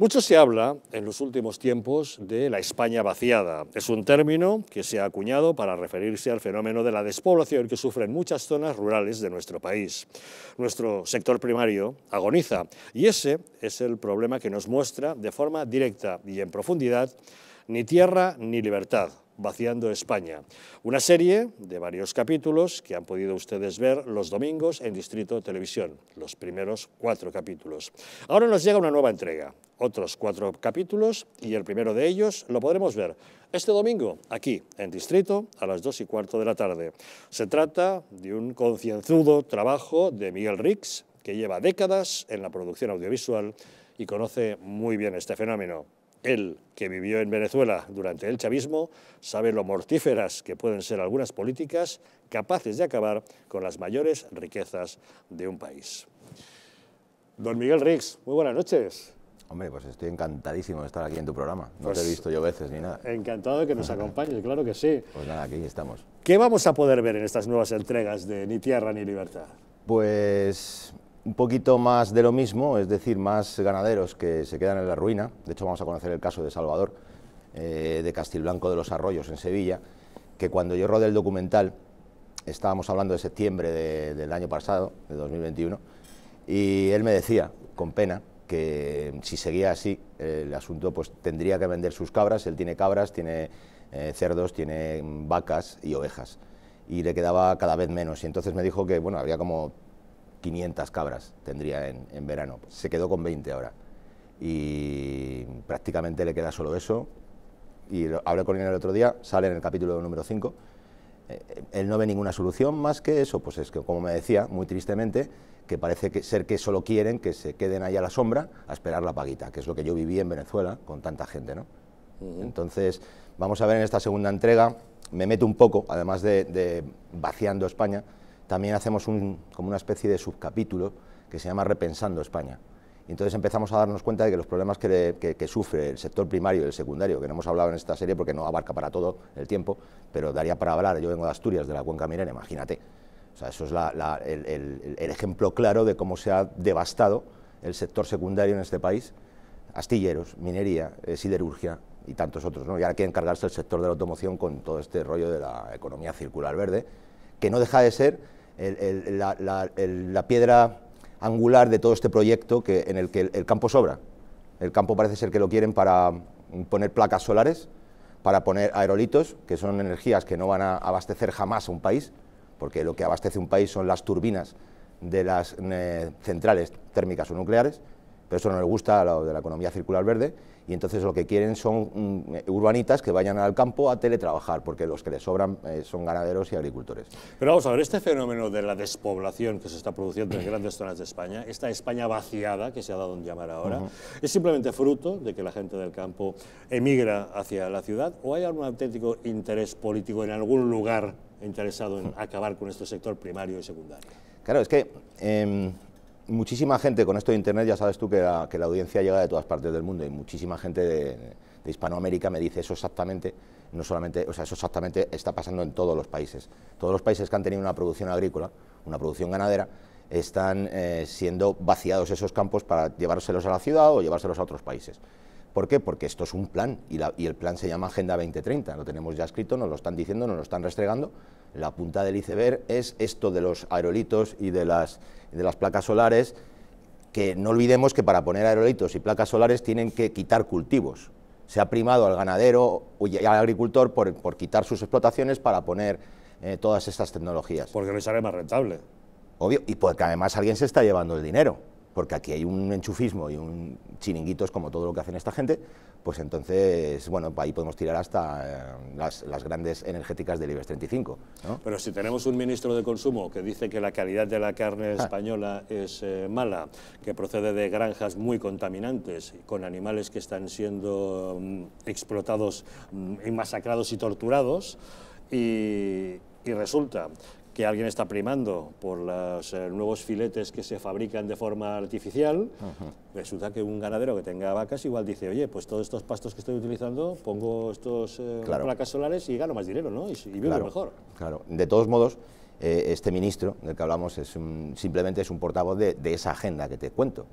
Mucho se habla en los últimos tiempos de la España vaciada. Es un término que se ha acuñado para referirse al fenómeno de la despoblación que sufren muchas zonas rurales de nuestro país. Nuestro sector primario agoniza y ese es el problema que nos muestra de forma directa y en profundidad ni tierra ni libertad, vaciando España. Una serie de varios capítulos que han podido ustedes ver los domingos en Distrito Televisión, los primeros cuatro capítulos. Ahora nos llega una nueva entrega, otros cuatro capítulos y el primero de ellos lo podremos ver este domingo aquí en Distrito a las dos y cuarto de la tarde. Se trata de un concienzudo trabajo de Miguel Rix que lleva décadas en la producción audiovisual y conoce muy bien este fenómeno. Él, que vivió en Venezuela durante el chavismo, sabe lo mortíferas que pueden ser algunas políticas capaces de acabar con las mayores riquezas de un país. Don Miguel Rix, muy buenas noches. Hombre, pues estoy encantadísimo de estar aquí en tu programa. No pues te he visto yo veces ni nada. Encantado de que nos acompañes, claro que sí. Pues nada, aquí estamos. ¿Qué vamos a poder ver en estas nuevas entregas de Ni Tierra ni Libertad? Pues un poquito más de lo mismo, es decir, más ganaderos que se quedan en la ruina. De hecho, vamos a conocer el caso de Salvador, eh, de Castilblanco de los Arroyos, en Sevilla, que cuando yo rodé el documental, estábamos hablando de septiembre del año pasado, de 2021, y él me decía, con pena, que si seguía así el asunto, pues tendría que vender sus cabras. Él tiene cabras, tiene eh, cerdos, tiene vacas y ovejas. Y le quedaba cada vez menos. Y entonces me dijo que, bueno, había como 500 cabras tendría en, verano. Se quedó con 20 ahora. Y prácticamente le queda solo eso. Y lo, hablé con él el otro día, sale en el capítulo número 5. Eh, él no ve ninguna solución más que eso, pues es que, como me decía, muy tristemente, que parece que, ser que solo quieren que se queden ahí a la sombra a esperar la paguita, que es lo que yo viví en Venezuela con tanta gente, ¿no? Entonces, vamos a ver en esta segunda entrega, me meto un poco, además de, de vaciando España, también hacemos un, como una especie de subcapítulo que se llama Repensando España. entonces empezamos a darnos cuenta de que los problemas que, sufre el sector primario y el secundario, que no hemos hablado en esta serie porque no abarca para todo el tiempo, pero daría para hablar, yo vengo de Asturias, de la cuenca minera, imagínate. O sea, eso es el, ejemplo claro de cómo se ha devastado el sector secundario en este país, astilleros, minería, eh, siderurgia y tantos otros. ¿no? Y ahora que encargarse el sector de la automoción con todo este rollo de la economía circular verde, que no deja de ser la, piedra angular de todo este proyecto que, en el que el, campo sobra. El campo parece ser que lo quieren para poner placas solares, para poner aerolitos, que son energías que no van a abastecer jamás a un país, porque lo que abastece un país son las turbinas de las eh, centrales térmicas o nucleares, pero eso no le gusta a lo de la economía circular verde, y entonces lo que quieren son mm, urbanitas que vayan al campo a teletrabajar, porque los que les sobran eh, son ganaderos y agricultores. Pero vamos a ver, este fenómeno de la despoblación que se está produciendo en grandes zonas de España, esta España vaciada que se ha dado en llamar ahora, ¿es simplemente fruto de que la gente del campo emigra hacia la ciudad o hay algún auténtico interés político en algún lugar interesado en acabar con este sector primario y secundario? Claro, es que... Em, muchísima gente, con esto de Internet ya sabes tú que la, audiencia llega de todas partes del mundo y muchísima gente de, Hispanoamérica me dice eso exactamente, no solamente, o sea, eso exactamente está pasando en todos los países. Todos los países que han tenido una producción agrícola, una producción ganadera, están eh, siendo vaciados esos campos para llevárselos a la ciudad o llevárselos a otros países. ¿Por qué? Porque esto es un plan y, el plan se llama Agenda 2030, lo tenemos ya escrito, nos lo están diciendo, nos lo están restregando. La punta del iceberg es esto de los aerolitos y de las, placas solares, que no olvidemos que para poner aerolitos y placas solares tienen que quitar cultivos. Se ha primado al ganadero y al agricultor por, quitar sus explotaciones para poner eh, todas estas tecnologías. Porque no sale más rentable. Obvio, y porque además alguien se está llevando el dinero porque aquí hay un enchufismo y un chiringuitos como todo lo que hacen esta gente, pues entonces, bueno, ahí podemos tirar hasta eh, las, grandes energéticas del IBEX 35. Pero si tenemos un ministro de Consumo que dice que la calidad de la carne ah. española es eh, mala, que procede de granjas muy contaminantes, con animales que están siendo mm, explotados mm, y masacrados y torturados, y resulta que alguien está primando por los eh, nuevos filetes que se fabrican de forma artificial, resulta que un ganadero que tenga vacas igual dice, oye, pues todos estos pastos que estoy utilizando, pongo estos eh, placas solares y gano más dinero, ¿no? Y, vivo mejor. Claro, de todos modos, eh, este ministro del que hablamos es simplemente es un portavoz de, esa agenda que te cuento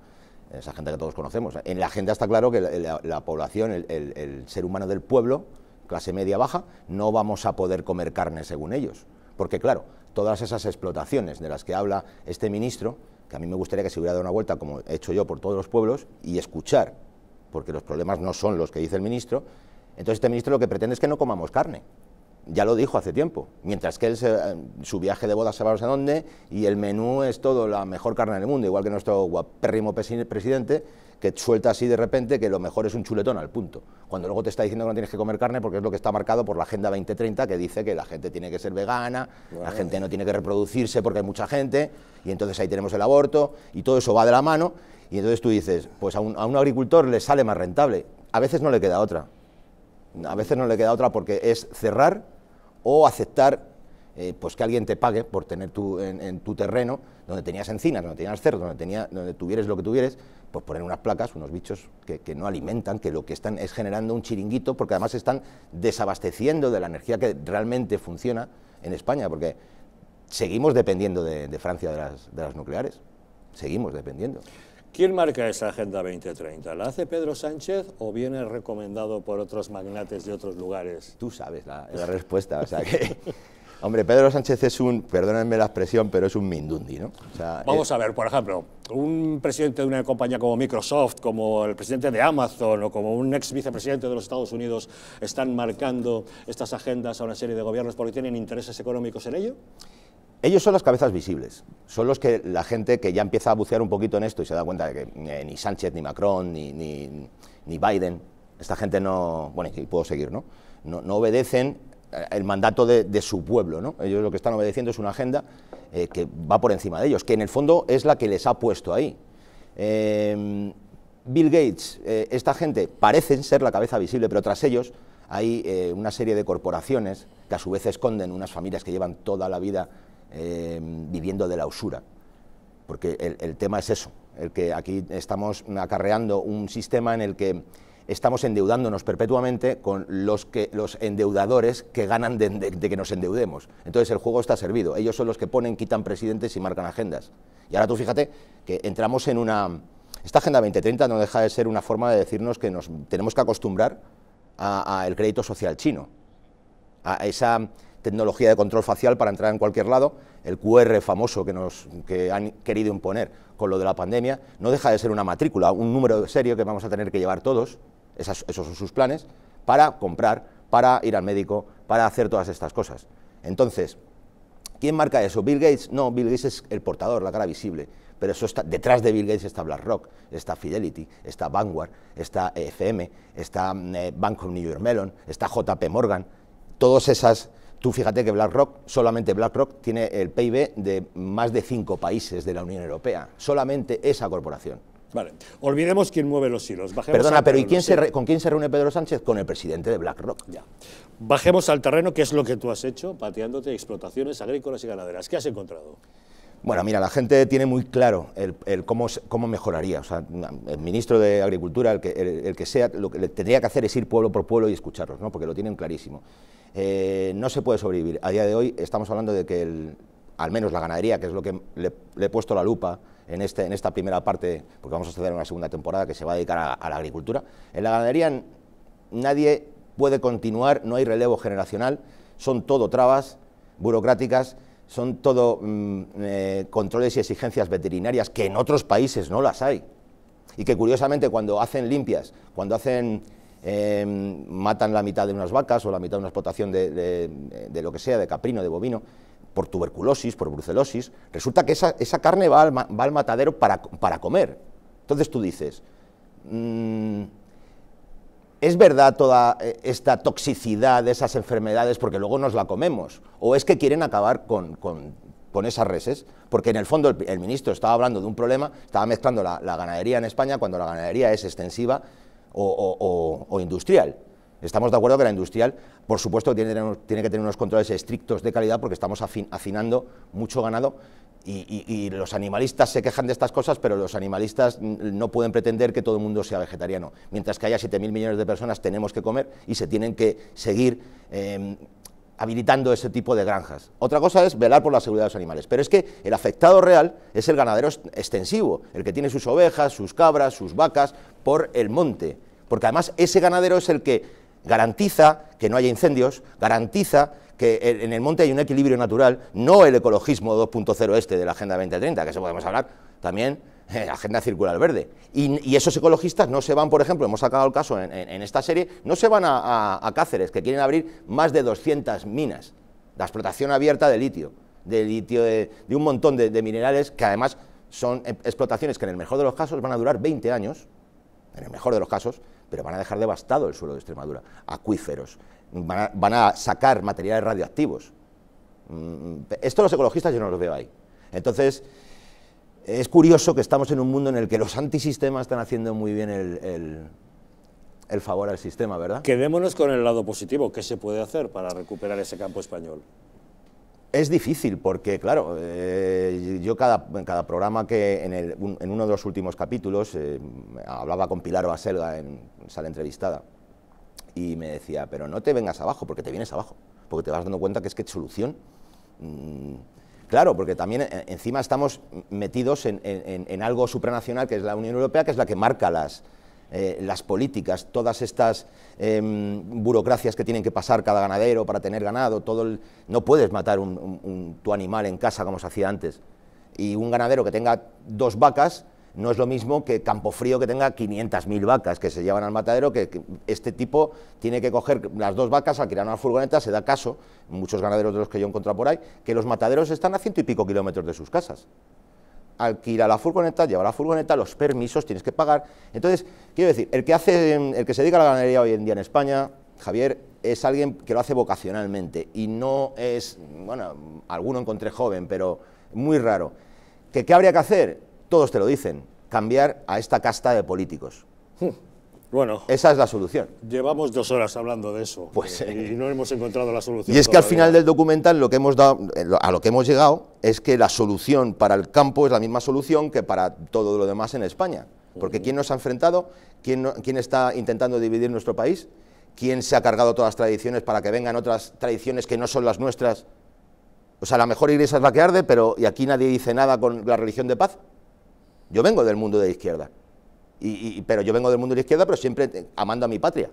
esa agenda que todos conocemos. En la agenda está claro que la, población, el, ser humano del pueblo, clase media baja, no vamos a poder comer carne según ellos. Porque claro, todas esas explotaciones de las que habla este ministro, que a mí me gustaría que se hubiera dado una vuelta, como he hecho yo por todos los pueblos, y escuchar, porque los problemas no son los que dice el ministro, entonces este ministro lo que pretende es que no comamos carne. Ya lo dijo hace tiempo, mientras que él eh, su viaje de boda se va a dónde y el menú es todo la mejor carne del mundo, igual que nuestro guapérrimo presidente, que suelta así de repente que lo mejor es un chuletón al punto. Cuando luego te está diciendo que no tienes que comer carne porque es lo que está marcado por la Agenda 2030 que dice que la gente tiene que ser vegana, la gente no tiene que reproducirse porque hay mucha gente y entonces ahí tenemos el aborto y todo eso va de la mano y entonces tú dices, pues a un, agricultor le sale más rentable. A veces no le queda otra. A veces no le queda otra porque es cerrar o aceptar eh, pues que alguien te pague por tener tu, en, tu terreno, donde tenías encinas, donde tenías cerdos, donde, tenía, donde tuvieres lo que tuvieres, pues poner unas placas, unos bichos que, no alimentan, que lo que están es generando un chiringuito, porque además están desabasteciendo de la energía que realmente funciona en España, porque seguimos dependiendo de, Francia de las, de las nucleares, seguimos dependiendo. ¿Quién marca esa Agenda 2030? ¿La hace Pedro Sánchez o viene recomendado por otros magnates de otros lugares? Tú sabes la, la respuesta, o sea que Hombre, Pedro Sánchez es un, perdónenme la expresión, pero es un mindundi, ¿no? Vamos eh, a ver, por ejemplo, un presidente de una compañía como Microsoft, como el presidente de Amazon o como un ex vicepresidente de los Estados Unidos están marcando estas agendas a una serie de gobiernos porque tienen intereses económicos en ello? Ellos son las cabezas visibles, son los que la gente que ya empieza a bucear un poquito en esto y se da cuenta de que eh, ni Sánchez, ni Macron, ni, Biden, esta gente no, bueno, y puedo seguir, ¿no? No, no obedecen el mandato de, su pueblo. ¿no? Ellos lo que están obedeciendo es una agenda eh, que va por encima de ellos, que en el fondo es la que les ha puesto ahí. Em, Bill Gates, eh, esta gente parecen ser la cabeza visible, pero tras ellos hay eh, una serie de corporaciones que a su vez esconden unas familias que llevan toda la vida em, viviendo de la usura. Porque el tema es eso, el que aquí estamos acarreando un sistema en el que estamos endeudándonos perpetuamente con los, que, los endeudadores que ganan de, que nos endeudemos. Entonces el juego está servido. Ellos son los que ponen, quitan presidentes y marcan agendas. Y ahora tú fíjate que entramos en una... Esta Agenda 2030 no deja de ser una forma de decirnos que nos tenemos que acostumbrar al crédito social chino, a esa tecnología de control facial para entrar en cualquier lado, el QR famoso que nos han querido imponer con lo de la pandemia, no deja de ser una matrícula, un número serio que vamos a tener que llevar todos, esos son sus planes, para comprar, para ir al médico, para hacer todas estas cosas. Entonces, ¿quién marca eso? ¿Bill Gates? No, Bill Gates es el portador, la cara visible. Pero eso está, detrás de Bill Gates está BlackRock, está Fidelity, está Vanguard, está e FM, está eh, Bank of New York Mellon, está JP Morgan. Todas esas Tú fíjate que BlackRock, solamente BlackRock tiene el PIB de más de cinco países de la Unión Europea, solamente esa corporación. Vale, olvidemos quién mueve los hilos. Perdona, pero ¿y quién se con quién se reúne Pedro Sánchez? Con el presidente de BlackRock. Ya. Bajemos al terreno, ¿qué es lo que tú has hecho, pateándote explotaciones agrícolas y ganaderas. ¿Qué has encontrado? Bueno, mira, la gente tiene muy claro el, cómo, cómo, mejoraría. O sea, el ministro de Agricultura, el que, sea, lo que tendría que hacer es ir pueblo por pueblo y escucharlos, ¿no? porque lo tienen clarísimo. Eh, no se puede sobrevivir. A día de hoy estamos hablando de que el al menos la ganadería, que es lo que le, he puesto la lupa en, este, en esta primera parte, porque vamos a hacer una segunda temporada que se va a dedicar a, la agricultura, en la ganadería nadie puede continuar, no hay relevo generacional, son todo trabas burocráticas, son todo mm, eh, controles y exigencias veterinarias que en otros países no las hay. Y que curiosamente cuando hacen limpias, cuando hacen em, matan la mitad de unas vacas o la mitad de una explotación de, de, lo que sea, de caprino, de bovino, por tuberculosis, por brucelosis, resulta que esa, esa carne va al, va al matadero para, comer. Entonces tú dices, mm, ¿es verdad toda eh, esta toxicidad de esas enfermedades porque luego nos la comemos? ¿O es que quieren acabar con, esas reses? Porque en el fondo el, ministro estaba hablando de un problema, estaba mezclando la, ganadería en España cuando la ganadería es extensiva o industrial. Estamos de acuerdo que la industrial, por supuesto, tiene, tiene que tener unos controles estrictos de calidad porque estamos afinando mucho ganado y, los animalistas se quejan de estas cosas, pero los animalistas no pueden pretender que todo el mundo sea vegetariano. Mientras que haya 7.000 millones de personas, tenemos que comer y se tienen que seguir em, habilitando ese tipo de granjas. Otra cosa es velar por la seguridad de los animales, pero es que el afectado real es el ganadero extensivo, el que tiene sus ovejas, sus cabras, sus vacas por el monte, porque además ese ganadero es el que garantiza que no haya incendios, garantiza que en el monte hay un equilibrio natural, no el ecologismo 2.0 este de la Agenda 2030, que se podemos hablar también, eh, Agenda Circular Verde. Y, esos ecologistas no se van, por ejemplo, hemos sacado el caso en, esta serie, no se van a, Cáceres, que quieren abrir más de 200 minas, la explotación abierta de litio, de litio, de, un montón de minerales que además son e, explotaciones que en el mejor de los casos van a durar 20 años, en el mejor de los casos, pero van a dejar devastado el suelo de Extremadura, acuíferos, van a, sacar materiales radioactivos. Mm, esto los ecologistas yo no los veo ahí. Entonces, es curioso que estamos en un mundo en el que los antisistemas están haciendo muy bien el, el favor al sistema, ¿verdad? Quedémonos con el lado positivo. ¿Qué se puede hacer para recuperar ese campo español? Es difícil porque, claro, eh, yo cada, cada, programa que en, uno de los últimos capítulos eh, hablaba con Pilar Baselga en sala entrevistada y me decía, pero no te vengas abajo porque te vienes abajo, porque te vas dando cuenta que es que solución... Mm, claro, porque también eh, encima estamos metidos en, algo supranacional que es la Unión Europea, que es la que marca las, eh, las políticas, todas estas em, burocracias que tienen que pasar cada ganadero para tener ganado, todo no puedes matar un, tu animal en casa como se hacía antes. Y un ganadero que tenga dos vacas no es lo mismo que Campofrío que tenga 500.000 vacas que se llevan al matadero, que, este tipo tiene que coger las dos vacas, alquilar una furgoneta, se da caso, muchos ganaderos de los que yo he encontrado por ahí, que los mataderos están a ciento y pico kilómetros de sus casas alquilar la furgoneta, llevar la furgoneta, los permisos tienes que pagar. Entonces, quiero decir, el que, hace, el que se dedica a la ganadería hoy en día en España, Javier, es alguien que lo hace vocacionalmente y no es, bueno, alguno encontré joven, pero muy raro. ¿Que, ¿Qué habría que hacer? Todos te lo dicen, cambiar a esta casta de políticos. Hmm. Bueno, esa es la solución. Llevamos dos horas hablando de eso pues, y eh, no hemos encontrado la solución. Y es que al final del documental lo que hemos eh, a lo que hemos llegado es que la solución para el campo es la misma solución que para todo lo demás en España. Porque ¿quién nos ha enfrentado? ¿Quién, está intentando dividir nuestro país? ¿Quién se ha cargado todas las tradiciones para que vengan otras tradiciones que no son las nuestras? O sea, la mejor iglesia es la que arde, pero ¿y aquí nadie dice nada con la religión de paz? Yo vengo del mundo de izquierda pero yo vengo del mundo de la izquierda, pero siempre amando a mi patria.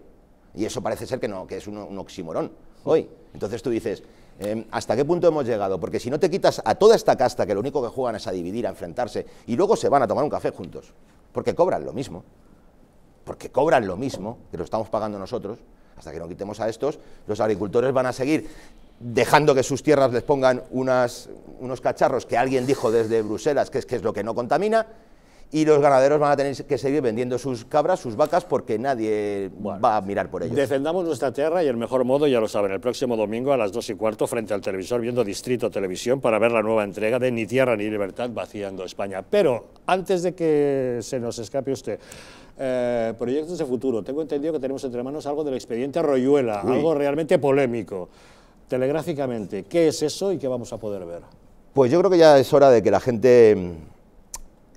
Y eso parece ser que no, es un, un oxímoron hoy. Entonces tú dices, em, ¿hasta qué punto hemos llegado? Porque si no te quitas a toda esta casta que lo único que juegan es a dividir, a enfrentarse, y luego se van a tomar un café juntos, porque cobran lo mismo, porque cobran lo mismo que lo estamos pagando nosotros, hasta que no quitemos a estos, los agricultores van a seguir dejando que sus tierras les pongan unos cacharros que alguien dijo desde Bruselas que es, que es lo que no contamina, y los ganaderos van a tener que seguir vendiendo sus cabras, sus vacas, porque nadie va a mirar por ellos. Defendamos nuestra tierra y el mejor modo, ya lo saben, el próximo domingo a las dos y cuarto frente al televisor, viendo Distrito Televisión para ver la nueva entrega de Ni Tierra ni Libertad vaciando España. Pero antes de que se nos escape usted, eh, proyectos de futuro. Tengo entendido que tenemos entre manos algo del expediente Royuela, algo realmente polémico. Telegráficamente, ¿qué es eso y qué vamos a poder ver? Pues yo creo que ya es hora de que la gente mm,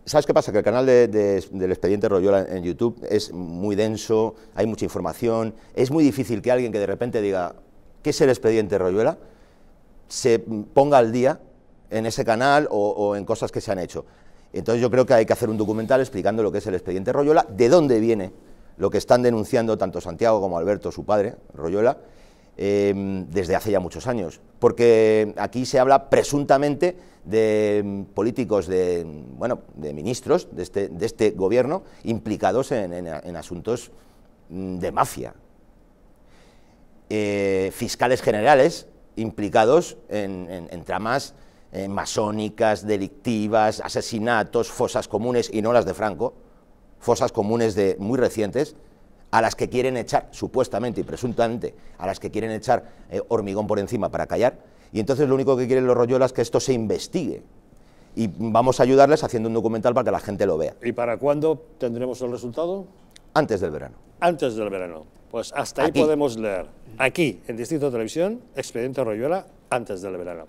¿Sabes qué pasa? Que el canal del expediente Royola en YouTube es muy denso, hay mucha información, es muy difícil que alguien que de repente diga, ¿qué es el expediente Royola? se ponga al día en ese canal o, o en cosas que se han hecho. Entonces yo creo que hay que hacer un documental explicando lo que es el expediente Royola, de dónde viene lo que están denunciando tanto Santiago como Alberto, su padre, Royola, Em, desde hace ya muchos años, porque aquí se habla presuntamente de em, políticos, de, em, bueno, de ministros de este, este gobierno implicados en, asuntos mm, de mafia, eh, fiscales generales implicados en, tramas eh, masónicas, delictivas, asesinatos, fosas comunes, y no las de Franco, fosas comunes de muy recientes, a las que quieren echar, supuestamente y presuntamente, a las que quieren echar eh, hormigón por encima para callar, y entonces lo único que quieren los royolas es que esto se investigue. Y vamos a ayudarles haciendo un documental para que la gente lo vea. ¿Y para cuándo tendremos el resultado? Antes del verano. Antes del verano. Pues hasta ahí podemos leer. Aquí, en Distrito Televisión, Expediente Royuela, antes del verano.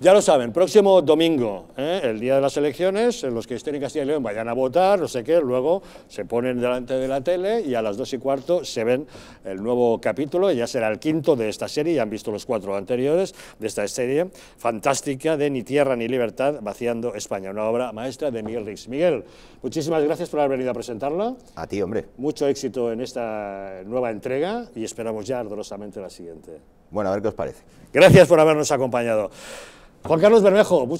Ya lo saben, próximo domingo, ¿eh? el día de las elecciones, los que estén en Castilla y León vayan a votar, no sé qué, luego se ponen delante de la tele y a las dos y cuarto se ven el nuevo capítulo, ya será el quinto de esta serie, ya han visto los cuatro anteriores de esta serie fantástica de Ni Tierra ni Libertad, Vaciando España, una obra maestra de Miguel Rix. Miguel, muchísimas gracias por haber venido a presentarla. A ti, hombre. Mucho éxito en esta nueva entrega y esperamos ya ardorosamente la siguiente. Bueno, a ver qué os parece. Gracias por habernos acompañado. Juan Carlos Bermejo,